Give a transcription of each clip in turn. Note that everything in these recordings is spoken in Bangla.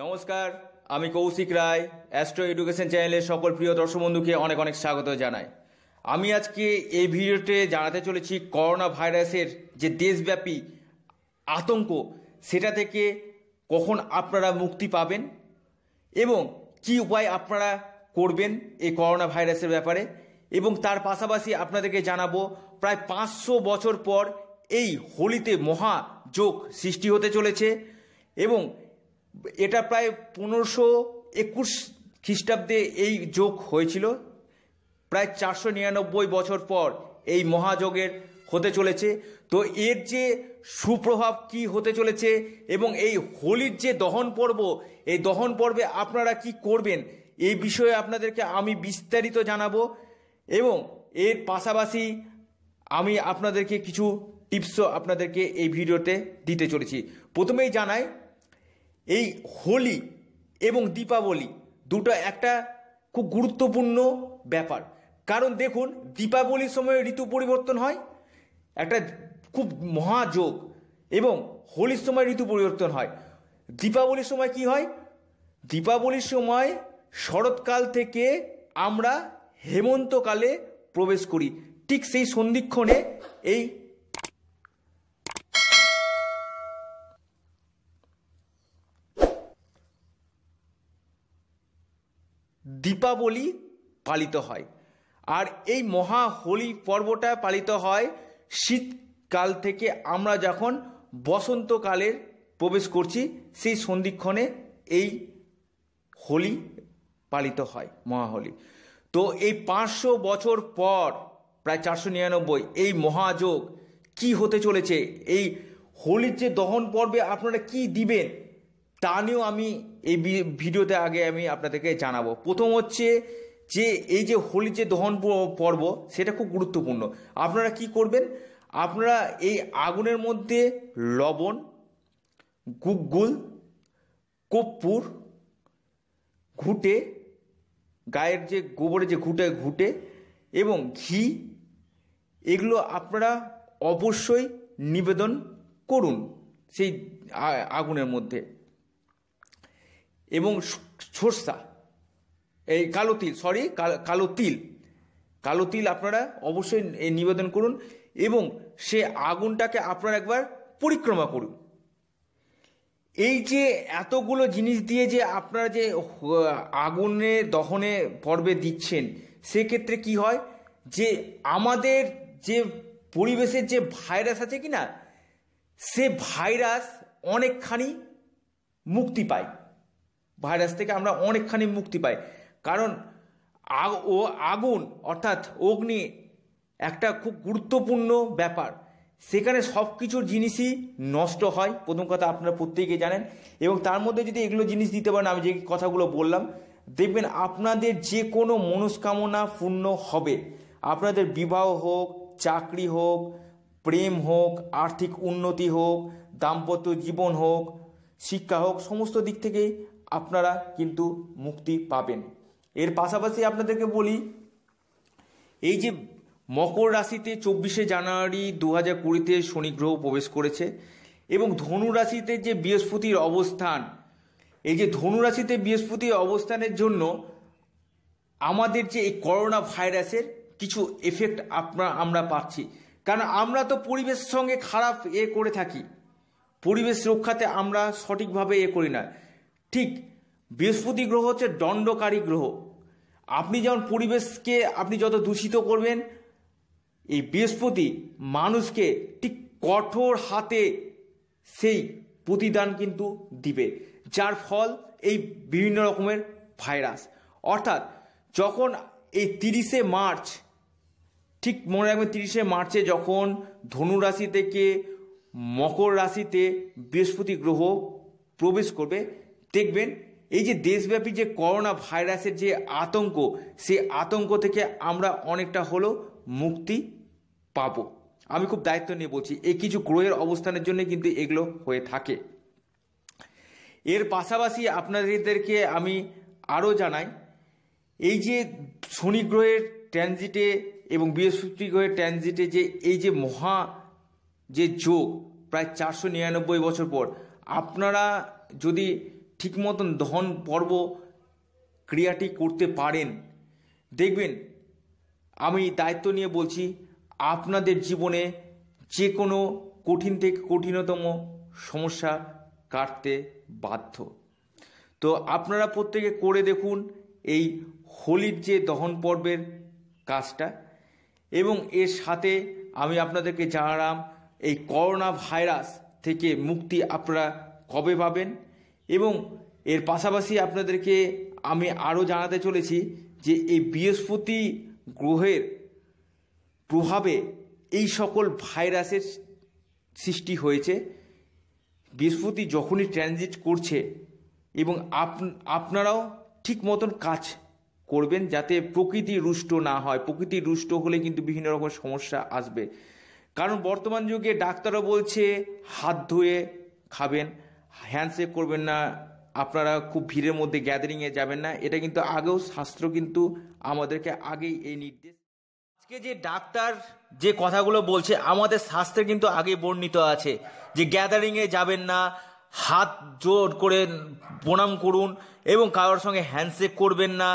নমস্কার আমি কৌশিক রায় অ্যাস্ট্রো এডুকেশন চ্যানেলের সকল প্রিয় দর্শক বন্ধুকে অনেক অনেক স্বাগত জানাই আমি আজকে এই ভিডিওতে জানাতে চলেছি করোনা ভাইরাসের যে দেশব্যাপী আতঙ্ক সেটা থেকে কখন আপনারা মুক্তি পাবেন এবং কি উপায় আপনারা করবেন এই করোনা ভাইরাসের ব্যাপারে এবং তার পাশাপাশি আপনাদেরকে জানাবো প্রায় পাঁচশো বছর পর এই হোলিতে মহা যোগ সৃষ্টি হতে চলেছে এবং এটা প্রায় পনেরোশো একুশ খ্রিস্টাব্দে এই যোগ হয়েছিল প্রায় চারশো নিরানব্বই বছর পর এই মহাযোগের হতে চলেছে তো এর যে সুপ্রভাব কি হতে চলেছে এবং এই হোলির যে দহন পর্ব এই দহন পর্বে আপনারা কি করবেন এই বিষয়ে আপনাদেরকে আমি বিস্তারিত জানাবো এবং এর পাশাপাশি আমি আপনাদেরকে কিছু টিপসও আপনাদেরকে এই ভিডিওতে দিতে চলেছি প্রথমেই জানাই এই হোলি এবং দীপাবলি দুটো একটা খুব গুরুত্বপূর্ণ ব্যাপার কারণ দেখুন দীপাবলির সময় ঋতু পরিবর্তন হয় একটা খুব মহাযোগ এবং হোলির সময় ঋতু পরিবর্তন হয় দীপাবলির সময় কি হয় দীপাবলির সময় শরৎকাল থেকে আমরা হেমন্তকালে প্রবেশ করি ঠিক সেই সন্ধিক্ষণে এই দীপাবলি পালিত হয় আর এই মহা হোলি পর্বটা পালিত হয় শীতকাল থেকে আমরা যখন বসন্তকালের প্রবেশ করছি সেই সন্ধিক্ষণে এই হোলি পালিত হয় মহাহোলি তো এই পাঁচশো বছর পর প্রায় চারশো নিরানব্বই এই মহাযোগ কি হতে চলেছে এই হোলির যে দহন পর্বে আপনারা কি দিবেন তা নিয়েও আমি এই ভিডিওতে আগে আমি আপনাদেরকে জানাবো প্রথম হচ্ছে যে এই যে হোলি যে দহন পর্ব সেটা খুব গুরুত্বপূর্ণ আপনারা কি করবেন আপনারা এই আগুনের মধ্যে লবণ গুগুল কপ্পুর ঘুটে গায়ের যে গোবরে যে ঘুটে ঘুটে এবং ঘি এগুলো আপনারা অবশ্যই নিবেদন করুন সেই আগুনের মধ্যে এবং সর্ষা এই কালো তিল সরি কালো তিল কালো তিল আপনারা অবশ্যই নিবেদন করুন এবং সে আগুনটাকে আপনারা একবার পরিক্রমা করুন এই যে এতগুলো জিনিস দিয়ে যে আপনারা যে আগুনে দহনে পর্বে দিচ্ছেন সেক্ষেত্রে কি হয় যে আমাদের যে পরিবেশের যে ভাইরাস আছে কি না সে ভাইরাস অনেকখানি মুক্তি পায় ভাইরাস থেকে আমরা অনেকখানি মুক্তি পাই কারণ ও আগুন অর্থাৎ অগ্নি একটা খুব গুরুত্বপূর্ণ ব্যাপার সেখানে সব কিছু জিনিসই নষ্ট হয় প্রথম কথা আপনারা প্রত্যেকে জানেন এবং তার মধ্যে যদি এগুলো জিনিস দিতে পারেন আমি যে কথাগুলো বললাম দেখবেন আপনাদের যে কোনো মনস্কামনা পূর্ণ হবে আপনাদের বিবাহ হোক চাকরি হোক প্রেম হোক আর্থিক উন্নতি হোক দাম্পত্য জীবন হোক শিক্ষা হোক সমস্ত দিক থেকেই আপনারা কিন্তু মুক্তি পাবেন এর পাশাপাশি আপনাদেরকে বলি এই যে মকর রাশিতে চব্বিশে জানুয়ারি দু হাজার কুড়িতে শনি গ্রহ প্রবেশ করেছে এবং ধনু রাশিতে যে বৃহস্পতির অবস্থান এই যে ধনু রাশিতে বৃহস্পতির অবস্থানের জন্য আমাদের যে এই করোনা ভাইরাসের কিছু এফেক্ট আপনার আমরা পাচ্ছি কারণ আমরা তো পরিবেশের সঙ্গে খারাপ এ করে থাকি পরিবেশ রক্ষাতে আমরা সঠিকভাবে এ করি না ঠিক বৃহস্পতি গ্রহ হচ্ছে দণ্ডকারী গ্রহ আপনি যেমন পরিবেশকে আপনি যত দূষিত করবেন এই বৃহস্পতি মানুষকে ঠিক কঠোর হাতে সেই প্রতিদান কিন্তু দিবে যার ফল এই বিভিন্ন রকমের ভাইরাস অর্থাৎ যখন এই তিরিশে মার্চ ঠিক মনে রাখবেন তিরিশে মার্চে যখন ধনু রাশি থেকে মকর রাশিতে বৃহস্পতি গ্রহ প্রবেশ করবে দেখবেন এই যে দেশব্যাপী যে করোনা ভাইরাসের যে আতঙ্ক সে আতঙ্ক থেকে আমরা অনেকটা হলো মুক্তি পাব আমি খুব দায়িত্ব নিয়ে বলছি এই কিছু গ্রহের অবস্থানের জন্য কিন্তু এগুলো হয়ে থাকে এর পাশাপাশি আপনাদেরকে আমি আরও জানাই এই যে শনি গ্রহের ট্রানজিটে এবং বৃহস্পতি গ্রহের ট্রানজিটে যে এই যে মহা যে যোগ প্রায় চারশো নিরানব্বই বছর পর আপনারা যদি ঠিক মতন দহন পর্ব ক্রিয়াটি করতে পারেন দেখবেন আমি দায়িত্ব নিয়ে বলছি আপনাদের জীবনে যে কোনো কঠিন থেকে কঠিনতম সমস্যা কাটতে বাধ্য তো আপনারা প্রত্যেকে করে দেখুন এই হোলির যে দহন পর্বের কাজটা এবং এর সাথে আমি আপনাদেরকে জানালাম এই করোনা ভাইরাস থেকে মুক্তি আপনারা কবে পাবেন এবং এর পাশাপাশি আপনাদেরকে আমি আরও জানাতে চলেছি যে এই বৃহস্পতি গ্রহের প্রভাবে এই সকল ভাইরাসের সৃষ্টি হয়েছে বৃহস্পতি যখনই ট্রানজিট করছে এবং আপনারাও ঠিক মতন কাজ করবেন যাতে প্রকৃতি রুষ্ট না হয় প্রকৃতি রুষ্ট হলে কিন্তু বিভিন্ন রকম সমস্যা আসবে কারণ বর্তমান যুগে ডাক্তারও বলছে হাত ধুয়ে খাবেন হ্যান্ডশেক করবেন না আপনারা খুব ভিড়ের মধ্যে গ্যাদারিংয়ে যাবেন না এটা কিন্তু আগেও শাস্ত্র কিন্তু আমাদেরকে আগেই এই নির্দেশ আজকে যে ডাক্তার যে কথাগুলো বলছে আমাদের শাস্ত্রে কিন্তু আগে বর্ণিত আছে যে গ্যাদারিংয়ে যাবেন না হাত জোর করে প্রণাম করুন এবং কারোর সঙ্গে হ্যান্ডশেক করবেন না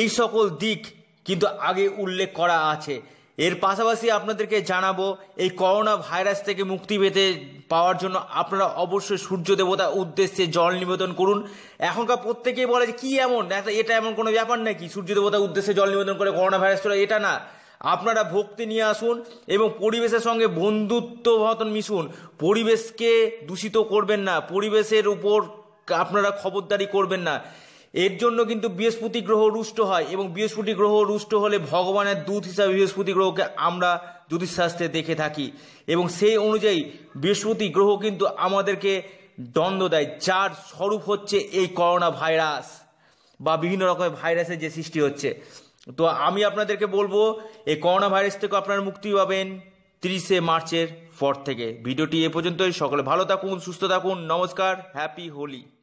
এই সকল দিক কিন্তু আগে উল্লেখ করা আছে এর পাশাপাশি আপনাদেরকে জানাবো এই করোনা ভাইরাস থেকে মুক্তি পেতে পাওয়ার জন্য আপনারা অবশ্যই সূর্য দেবতার উদ্দেশ্যে জল নিবেদন করুন এখনকার প্রত্যেকেই বলে যে কী এমন এটা এমন কোনো ব্যাপার নাকি সূর্য দেবতার উদ্দেশ্যে জল নিবেদন করে করোনা ভাইরাস চলে এটা না আপনারা ভক্তি নিয়ে আসুন এবং পরিবেশের সঙ্গে বন্ধুত্ব ভতন মিশুন পরিবেশকে দূষিত করবেন না পরিবেশের উপর আপনারা খবরদারি করবেন না এর জন্য কিন্তু বৃহস্পতি গ্রহ রুষ্ট হয় এবং বৃহস্পতি গ্রহ রুষ্ট হলে ভগবানের দূত হিসাবে বৃহস্পতি গ্রহকে আমরা জ্যোতিষশাস্ত্রে দেখে থাকি এবং সেই অনুযায়ী বৃহস্পতি গ্রহ কিন্তু আমাদেরকে দ্বন্দ্ব দেয় যার স্বরূপ হচ্ছে এই করোনা ভাইরাস বা বিভিন্ন রকমের ভাইরাসের যে সৃষ্টি হচ্ছে তো আমি আপনাদেরকে বলবো এই করোনা ভাইরাস থেকে আপনারা মুক্তি পাবেন তিরিশে মার্চের পর থেকে ভিডিওটি এ পর্যন্তই সকলে ভালো থাকুন সুস্থ থাকুন নমস্কার হ্যাপি হোলি